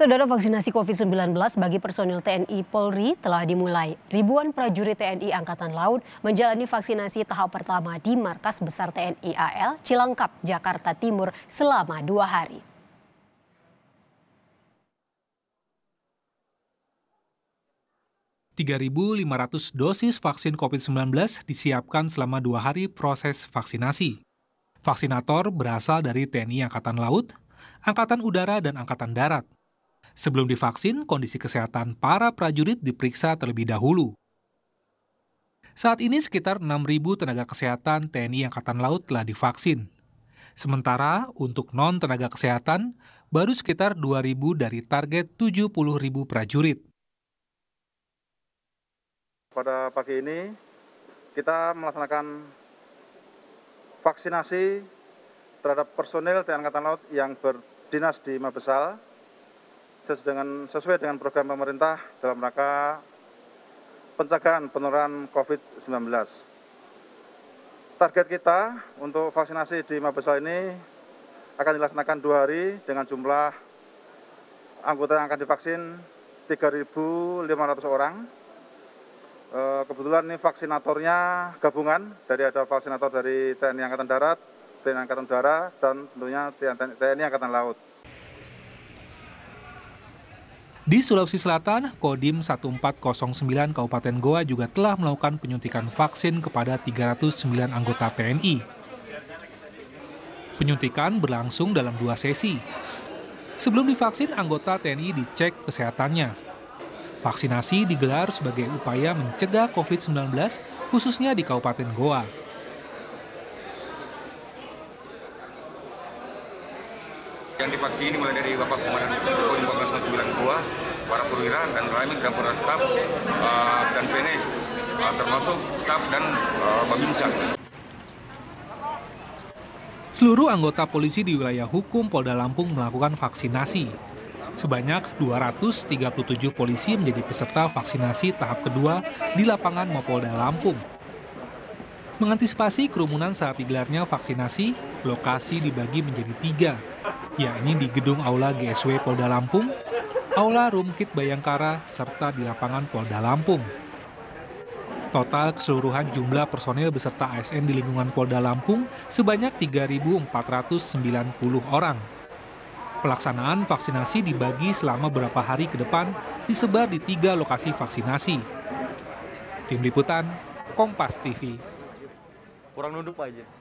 Saudara vaksinasi COVID-19 bagi personil TNI Polri telah dimulai. Ribuan prajurit TNI Angkatan Laut menjalani vaksinasi tahap pertama di Markas Besar TNI AL Cilangkap, Jakarta Timur selama dua hari. ratus dosis vaksin COVID-19 disiapkan selama dua hari proses vaksinasi. Vaksinator berasal dari TNI Angkatan Laut, Angkatan Udara, dan Angkatan Darat. Sebelum divaksin, kondisi kesehatan para prajurit diperiksa terlebih dahulu. Saat ini sekitar 6.000 tenaga kesehatan TNI Angkatan Laut telah divaksin. Sementara untuk non-tenaga kesehatan, baru sekitar 2.000 dari target 70.000 prajurit. Pada pagi ini, kita melaksanakan vaksinasi terhadap personil TNI Angkatan Laut yang berdinas di Mabesal, dengan, sesuai dengan program pemerintah dalam rangka pencegahan penularan COVID-19. Target kita untuk vaksinasi di Mabesal ini akan dilaksanakan dua hari dengan jumlah anggota yang akan divaksin 3.500 orang. Eh, kebetulan ini vaksinatornya gabungan, dari ada vaksinator dari TNI Angkatan Darat, TNI Angkatan Udara, dan tentunya TNI Angkatan Laut. Di Sulawesi Selatan, Kodim 1409 Kabupaten Goa juga telah melakukan penyuntikan vaksin kepada 309 anggota TNI. Penyuntikan berlangsung dalam dua sesi. Sebelum divaksin, anggota TNI dicek kesehatannya. Vaksinasi digelar sebagai upaya mencegah COVID-19 khususnya di Kabupaten Goa. Yang divaksin mulai dari Bapak Komandan perwira dan Ramil eh, dan para staf uh, dan PNS uh, termasuk staf dan uh, eh, babinsa. Seluruh anggota polisi di wilayah hukum Polda Lampung melakukan vaksinasi. Sebanyak 237 polisi menjadi peserta vaksinasi tahap kedua di lapangan Mapolda Lampung. Mengantisipasi kerumunan saat digelarnya vaksinasi, lokasi dibagi menjadi tiga, yakni di Gedung Aula GSW Polda Lampung, Aula Rumkit Bayangkara, serta di lapangan Polda Lampung. Total keseluruhan jumlah personil beserta ASN di lingkungan Polda Lampung sebanyak 3.490 orang. Pelaksanaan vaksinasi dibagi selama beberapa hari ke depan disebar di tiga lokasi vaksinasi. Tim Liputan, Kompas TV. Kurang nunduk aja.